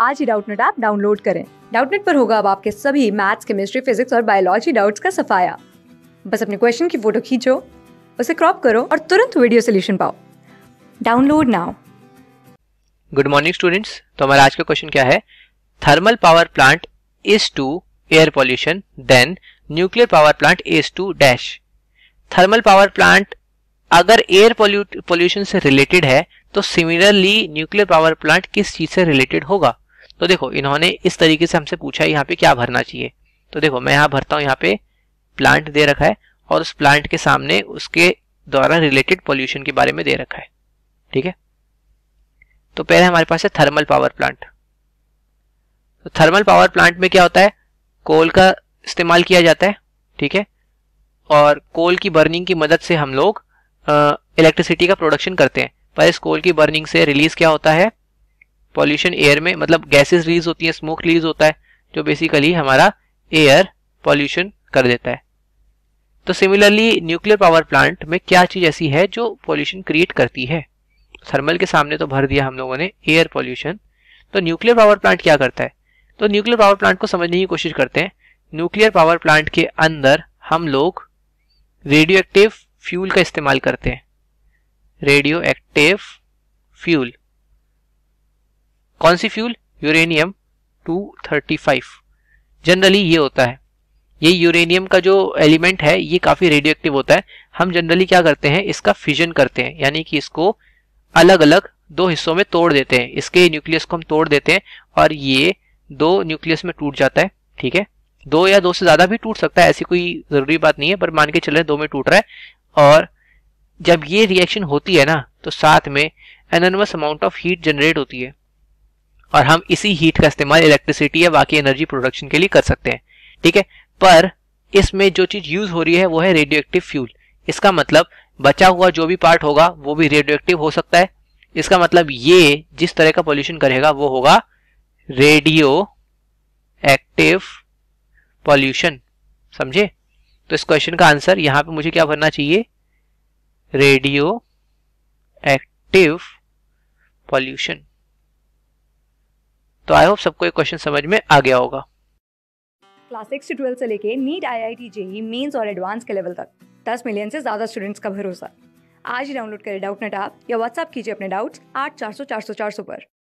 आज ही Doubtnut app download करें डाउटनेट पर होगा अब आपके सभी मैथ्स केमिस्ट्री फिजिक्स और बायोलॉजी डाउट्स का सफाया बस अपने क्वेश्चन की फोटो खींचो उसे क्रॉप करो और तुरंत वीडियो सोल्यूशन पाओ download now good morning students तो हमारा आज का क्वेश्चन क्या है thermal power plant is to air pollution then nuclear power plant is to dash thermal power plant अगर एयर पॉल्यूशन से रिलेटेड है तो सिमिलरली न्यूक्लियर पावर प्लांट किस चीज से रिलेटेड होगा तो देखो इन्होंने इस तरीके से हमसे पूछा है यहाँ पे क्या भरना चाहिए तो देखो मैं यहाँ भरता हूँ यहाँ पे प्लांट दे रखा है और उस प्लांट के सामने उसके द्वारा रिलेटेड पॉल्यूशन के बारे में दे रखा है ठीक है तो पहले हमारे पास है थर्मल पावर प्लांट तो थर्मल पावर प्लांट में क्या होता है कोल का इस्तेमाल किया जाता है ठीक है और कोल की बर्निंग की मदद से हम लोग इलेक्ट्रिसिटी का प्रोडक्शन करते हैं पर इस कोल की बर्निंग से रिलीज क्या होता है पॉल्यूशन एयर में मतलब गैसेस रिलीज होती हैं स्मोक रिलीज होता है जो बेसिकली हमारा एयर पॉल्यूशन कर देता है तो सिमिलरली न्यूक्लियर पावर प्लांट में क्या चीज़ ऐसी है जो पॉल्यूशन क्रिएट करती है थर्मल के सामने तो भर दिया हम लोगों ने एयर पॉल्यूशन तो न्यूक्लियर पावर प्लांट क्या करता है तो न्यूक्लियर पावर प्लांट को समझने की कोशिश करते हैं न्यूक्लियर पावर प्लांट के अंदर हम लोग रेडियो एक्टिव फ्यूल का इस्तेमाल करते हैं रेडियो एक्टिव फ्यूल कौन सी फ्यूल यूरेनियम 235 जनरली ये होता है ये यूरेनियम का जो एलिमेंट है ये काफ़ी रेडियो एक्टिव होता है हम जनरली क्या करते हैं इसका फिजन करते हैं यानी कि इसको अलग अलग दो हिस्सों में तोड़ देते हैं इसके न्यूक्लियस को हम तोड़ देते हैं और ये दो न्यूक्लियस में टूट जाता है ठीक है दो या दो से ज़्यादा भी टूट सकता है ऐसी कोई ज़रूरी बात नहीं है पर मान के चले दो में टूट रहा है और जब ये रिएक्शन होती है ना तो साथ में enormous amount of heat generate होती है और हम इसी हीट का इस्तेमाल इलेक्ट्रिसिटी या बाकी एनर्जी प्रोडक्शन के लिए कर सकते हैं ठीक है पर इसमें जो चीज़ यूज हो रही है वो है रेडियो एक्टिव फ्यूल इसका मतलब बचा हुआ जो भी पार्ट होगा वो भी रेडियो एक्टिव हो सकता है इसका मतलब ये जिस तरह का पॉल्यूशन करेगा वो होगा रेडियो एक्टिव पॉल्यूशन समझे तो इस क्वेश्चन का आंसर यहां पे मुझे क्या भरना चाहिए रेडियो एक्टिव पॉल्यूशन तो आई होप सबको ये क्वेश्चन समझ में आ गया होगा क्लास सिक्स से ट्वेल्थ से लेके NEET I I T JEE mains और एडवांस के लेवल तक दस मिलियन से ज़्यादा स्टूडेंट्स का भरोसा आज ही डाउनलोड करें डाउट नेट आप या व्हाट्सअप कीजिए अपने डाउट्स आठ चार सौ चार सौ चार सौ पर